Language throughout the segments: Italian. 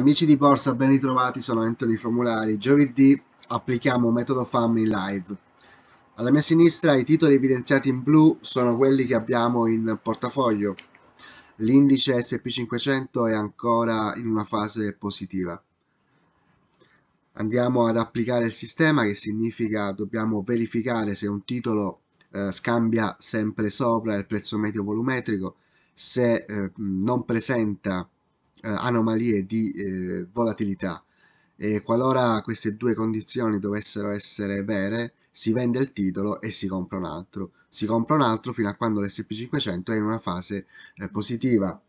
Amici di Borsa, ben ritrovati, sono Anthony Formulari. Giovedì applichiamo metodo FAM in live. Alla mia sinistra i titoli evidenziati in blu sono quelli che abbiamo in portafoglio. L'indice SP500 è ancora in una fase positiva. Andiamo ad applicare il sistema, che significa dobbiamo verificare se un titolo eh, scambia sempre sopra il prezzo medio volumetrico, se eh, non presenta eh, anomalie di eh, volatilità e qualora queste due condizioni dovessero essere vere si vende il titolo e si compra un altro si compra un altro fino a quando l'SP500 è in una fase eh, positiva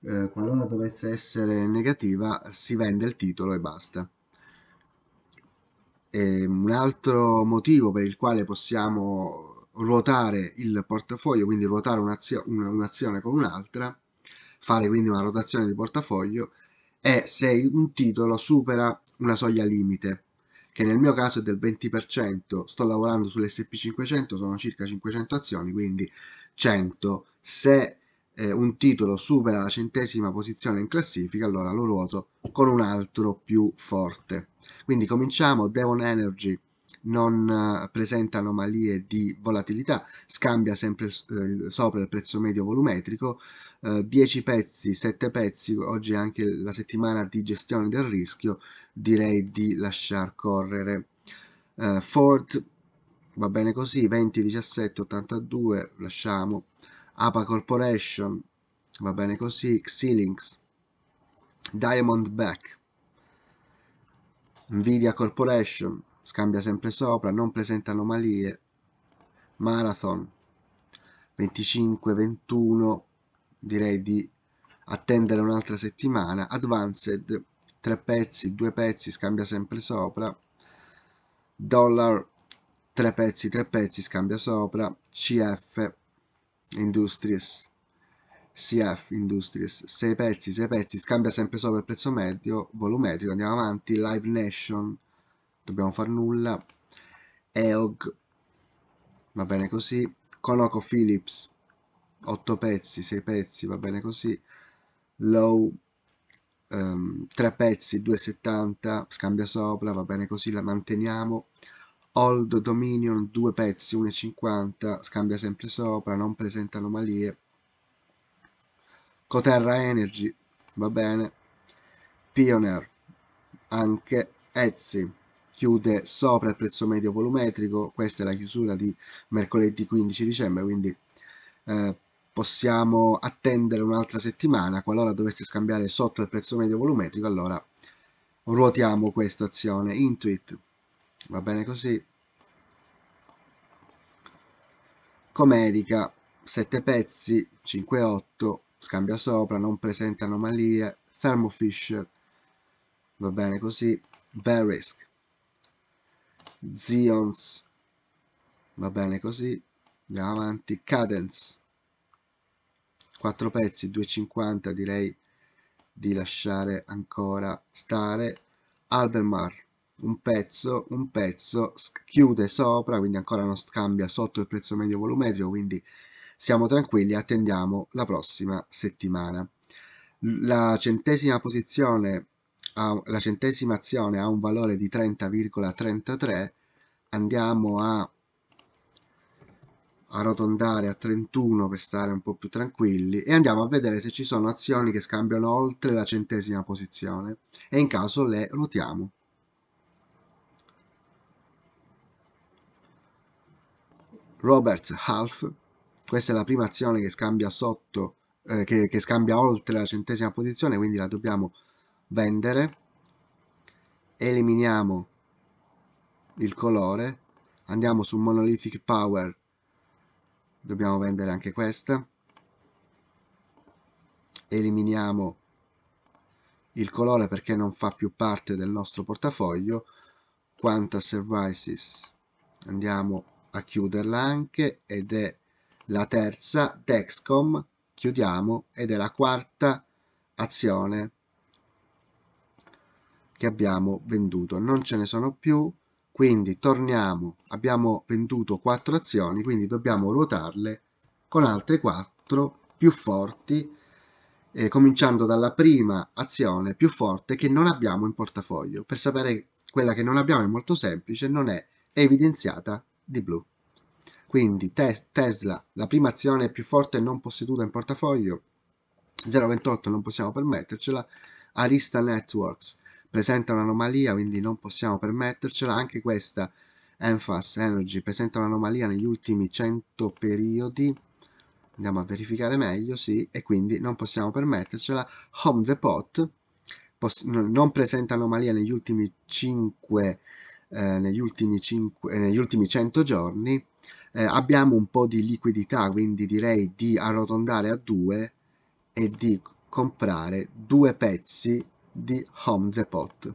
eh, qualora dovesse essere negativa si vende il titolo e basta e un altro motivo per il quale possiamo ruotare il portafoglio quindi ruotare un'azione con un'altra fare quindi una rotazione di portafoglio è se un titolo supera una soglia limite, che nel mio caso è del 20%, sto lavorando sull'SP500, sono circa 500 azioni, quindi 100. Se eh, un titolo supera la centesima posizione in classifica, allora lo ruoto con un altro più forte. Quindi cominciamo, Devon Energy non eh, presenta anomalie di volatilità, scambia sempre eh, sopra il prezzo medio volumetrico, 10 eh, pezzi, 7 pezzi, oggi è anche la settimana di gestione del rischio, direi di lasciar correre. Ford va bene così, 20, 17, 82, lasciamo. APA Corporation, va bene così, Xilinx, Diamondback, Nvidia Corporation, scambia sempre sopra, non presenta anomalie, marathon 25-21, direi di attendere un'altra settimana, advanced 3 pezzi, 2 pezzi, scambia sempre sopra, dollar 3 pezzi, 3 pezzi, scambia sopra, CF Industries CF Industries 6 pezzi, 6 pezzi, scambia sempre sopra il prezzo medio volumetrico, andiamo avanti, Live Nation dobbiamo far nulla EOG va bene così Coloco Philips 8 pezzi 6 pezzi va bene così Low um, ehm, 3 pezzi 2,70 scambia sopra va bene così la manteniamo Old Dominion 2 pezzi 1,50 scambia sempre sopra non presenta anomalie Coterra Energy va bene Pioneer anche Etsy chiude sopra il prezzo medio volumetrico, questa è la chiusura di mercoledì 15 dicembre, quindi eh, possiamo attendere un'altra settimana, qualora dovesse scambiare sotto il prezzo medio volumetrico, allora ruotiamo questa azione Intuit, va bene così. Comerica, 7 pezzi, 5,8, scambia sopra, non presenta anomalie, Thermo Fisher, va bene così, Verisk, Zions. Va bene così. Andiamo avanti. Cadence. 4 pezzi, 2,50 direi di lasciare ancora stare. Albermar, un pezzo, un pezzo, chiude sopra, quindi ancora non scambia sotto il prezzo medio volumetrico, quindi siamo tranquilli, attendiamo la prossima settimana. La centesima posizione ha, la centesima azione ha un valore di 30,33, andiamo a arrotondare a 31 per stare un po' più tranquilli e andiamo a vedere se ci sono azioni che scambiano oltre la centesima posizione e in caso le ruotiamo. Roberts Half, questa è la prima azione che scambia sotto, eh, che, che scambia oltre la centesima posizione, quindi la dobbiamo vendere eliminiamo il colore andiamo su monolithic power dobbiamo vendere anche questa eliminiamo il colore perché non fa più parte del nostro portafoglio quanta services andiamo a chiuderla anche ed è la terza Texcom, chiudiamo ed è la quarta azione che abbiamo venduto non ce ne sono più quindi torniamo abbiamo venduto 4 azioni quindi dobbiamo ruotarle con altre 4 più forti eh, cominciando dalla prima azione più forte che non abbiamo in portafoglio per sapere quella che non abbiamo è molto semplice non è evidenziata di blu quindi tes Tesla la prima azione più forte non posseduta in portafoglio 0,28 non possiamo permettercela Arista Networks presenta un'anomalia, quindi non possiamo permettercela. Anche questa Enfas Energy presenta un'anomalia negli ultimi 100 periodi. Andiamo a verificare meglio, sì, e quindi non possiamo permettercela. Home the Pot non presenta anomalia negli ultimi 5 eh, negli, ultimi 5, eh, negli ultimi 100 giorni eh, abbiamo un po' di liquidità quindi direi di arrotondare a 2 e di comprare due pezzi di Home HomeZepot.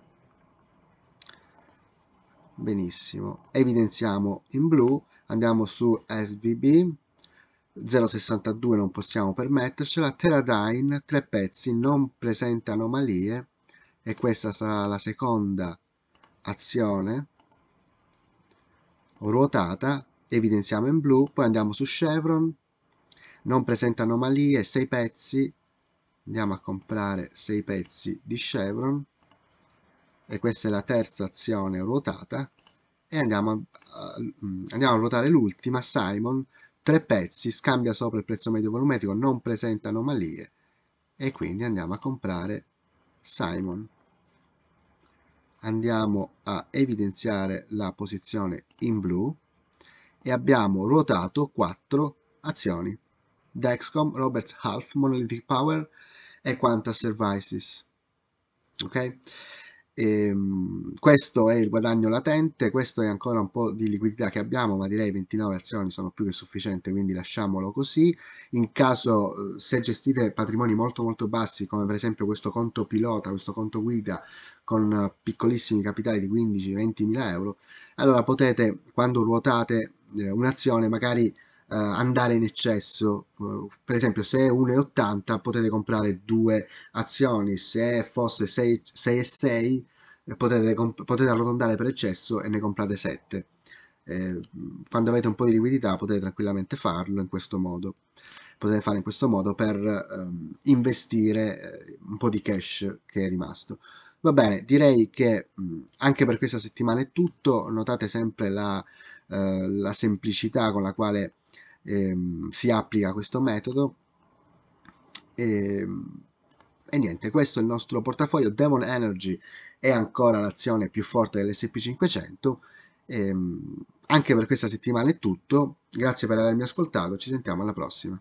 Benissimo, evidenziamo in blu, andiamo su SVB, 0,62 non possiamo permettercela, Teradyne, tre pezzi, non presenta anomalie e questa sarà la seconda azione ruotata, evidenziamo in blu, poi andiamo su Chevron, non presenta anomalie, 6 pezzi, andiamo a comprare 6 pezzi di chevron e questa è la terza azione ruotata e andiamo a, mm, andiamo a ruotare l'ultima Simon 3 pezzi scambia sopra il prezzo medio volumetrico non presenta anomalie e quindi andiamo a comprare Simon andiamo a evidenziare la posizione in blu e abbiamo ruotato 4 azioni Dexcom, Roberts Half, Monolithic Power e Quantas Services. Ok? E, ehm, questo è il guadagno latente, questo è ancora un po' di liquidità che abbiamo, ma direi 29 azioni sono più che sufficiente, quindi lasciamolo così. In caso, eh, se gestite patrimoni molto molto bassi, come per esempio questo conto pilota, questo conto guida, con eh, piccolissimi capitali di 15-20 mila euro, allora potete, quando ruotate eh, un'azione, magari eh, andare in eccesso. per esempio, se è 1,80 potete comprare due azioni, se fosse 6,6 eh, potete, potete arrotondare per eccesso e ne comprate 7. Eh, quando avete un po' di liquidità potete tranquillamente farlo in questo modo potete fare in questo modo per ehm, investire eh, un po' di cash che è rimasto va bene direi che mh, mm, anche per questa settimana è tutto notate sempre la, eh, la semplicità con la quale ehm, si applica questo metodo. E, ehm, e niente, questo è il nostro portafoglio. Devon Energy è ancora l'azione più forte dell'SP500. Ehm, anche per questa settimana è tutto. Grazie per avermi ascoltato. Ci sentiamo alla prossima.